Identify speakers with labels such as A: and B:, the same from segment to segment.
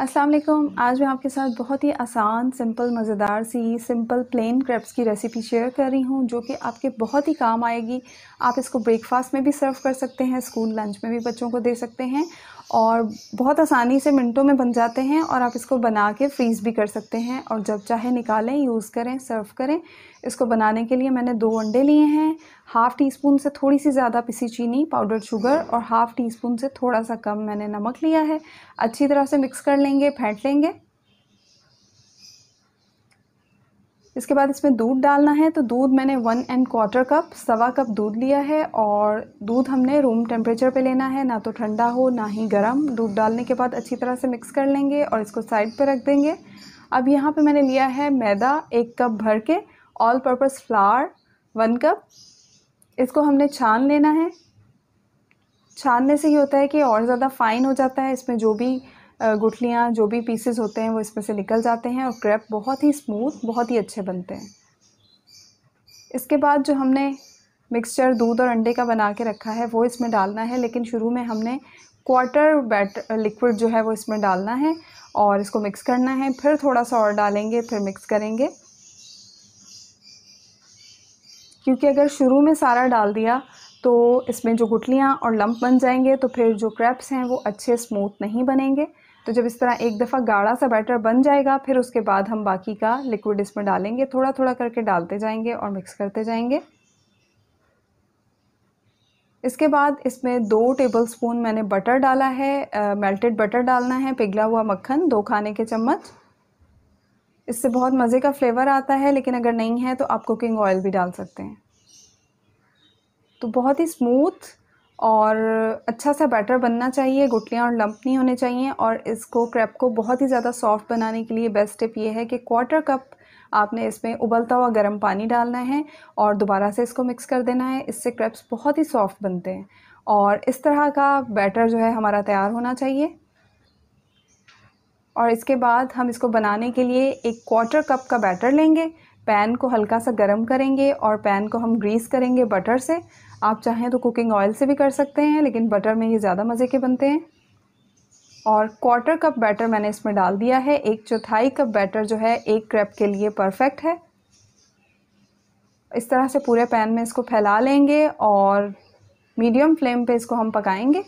A: अस्सलाम वालेकुम आज मैं आपके साथ बहुत ही आसान सिंपल मज़ेदार सी सिंपल प्लेन क्रेप्स की रेसिपी शेयर कर रही हूँ जो कि आपके बहुत ही काम आएगी आप इसको ब्रेकफास्ट में भी सर्व कर सकते हैं स्कूल लंच में भी बच्चों को दे सकते हैं और बहुत आसानी से मिनटों में बन जाते हैं और आप इसको बना के फ्रीज़ भी कर सकते हैं और जब चाहे निकालें यूज़ करें सर्व करें इसको बनाने के लिए मैंने दो अंडे लिए हैं हाफ़ टी स्पून से थोड़ी सी ज़्यादा पिसी चीनी पाउडर शुगर और हाफ़ टी स्पून से थोड़ा सा कम मैंने नमक लिया है अच्छी तरह से मिक्स कर लें लेंगे फेंट लेंगे इसके बाद इसमें दूध डालना है तो दूध मैंने वन एंड क्वार्टर कप सवा कप दूध लिया है और दूध हमने रूम टेम्परेचर पे लेना है ना तो ठंडा हो ना ही गर्म दूध डालने के बाद अच्छी तरह से मिक्स कर लेंगे और इसको साइड पे रख देंगे अब यहाँ पे मैंने लिया है मैदा एक कप भर के all purpose flour one cup इसको हमने छान लेना है छानने से ये होता है कि और ज़्यादा फाइन हो जाता है इसमें जो भी गुठलियाँ जो भी पीसेस होते हैं वो इसमें से निकल जाते हैं और क्रेप बहुत ही स्मूथ बहुत ही अच्छे बनते हैं इसके बाद जो हमने मिक्सचर दूध और अंडे का बना के रखा है वो इसमें डालना है लेकिन शुरू में हमने क्वार्टर बैटर लिक्विड जो है वो इसमें डालना है और इसको मिक्स करना है फिर थोड़ा सा और डालेंगे फिर मिक्स करेंगे क्योंकि अगर शुरू में सारा डाल दिया तो इसमें जो गुटलियाँ और लंप बन जाएंगे तो फिर जो क्रैप्स हैं वो अच्छे स्मूथ नहीं बनेंगे तो जब इस तरह एक दफ़ा गाढ़ा सा बैटर बन जाएगा फिर उसके बाद हम बाकी का लिक्विड इसमें डालेंगे थोड़ा थोड़ा करके डालते जाएंगे और मिक्स करते जाएंगे इसके बाद इसमें दो टेबलस्पून मैंने बटर डाला है मेल्टेड बटर डालना है पिघला हुआ मक्खन दो खाने के चम्मच इससे बहुत मज़े का फ्लेवर आता है लेकिन अगर नहीं है तो आप कुकिंग ऑयल भी डाल सकते हैं तो बहुत ही स्मूथ और अच्छा सा बैटर बनना चाहिए गुटलियाँ और लंप नहीं होने चाहिए और इसको क्रैप को बहुत ही ज़्यादा सॉफ्ट बनाने के लिए बेस्ट टिप ये है कि क्वार्टर कप आपने इसमें उबलता हुआ गर्म पानी डालना है और दोबारा से इसको मिक्स कर देना है इससे क्रैप्स बहुत ही सॉफ्ट बनते हैं और इस तरह का बैटर जो है हमारा तैयार होना चाहिए और इसके बाद हम इसको बनाने के लिए एक क्वार्टर कप का बैटर लेंगे पैन को हल्का सा गर्म करेंगे और पैन को हम ग्रीस करेंगे बटर से आप चाहें तो कुकिंग ऑयल से भी कर सकते हैं लेकिन बटर में ये ज़्यादा मज़े के बनते हैं और क्वार्टर कप बैटर मैंने इसमें डाल दिया है एक चौथाई कप बैटर जो है एक क्रेप के लिए परफेक्ट है इस तरह से पूरे पैन में इसको फैला लेंगे और मीडियम फ्लेम पे इसको हम पकाएंगे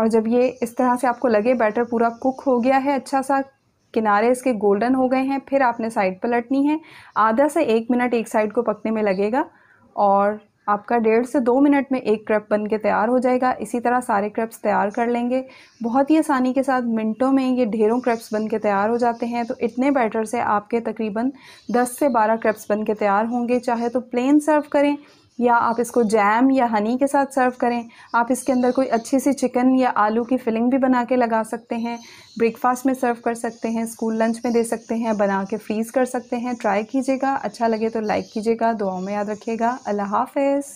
A: और जब ये इस तरह से आपको लगे बैटर पूरा कुक हो गया है अच्छा सा किनारे इसके गोल्डन हो गए हैं फिर आपने साइड पलटनी है आधा से एक मिनट एक साइड को पकने में लगेगा और आपका डेढ़ से दो मिनट में एक क्रप बन के तैयार हो जाएगा इसी तरह सारे क्रप्स तैयार कर लेंगे बहुत ही आसानी के साथ मिनटों में ये ढेरों क्रप्स बन के तैयार हो जाते हैं तो इतने बैटर से आपके तकरीबन 10 से 12 क्रप्स बन के तैयार होंगे चाहे तो प्लेन सर्व करें या आप इसको जैम या हनी के साथ सर्व करें आप इसके अंदर कोई अच्छी सी चिकन या आलू की फिलिंग भी बना के लगा सकते हैं ब्रेकफास्ट में सर्व कर सकते हैं स्कूल लंच में दे सकते हैं बना के फ्रीज़ कर सकते हैं ट्राई कीजिएगा अच्छा लगे तो लाइक कीजिएगा दुआओं में याद रखिएगा अल्लाह हाफिज़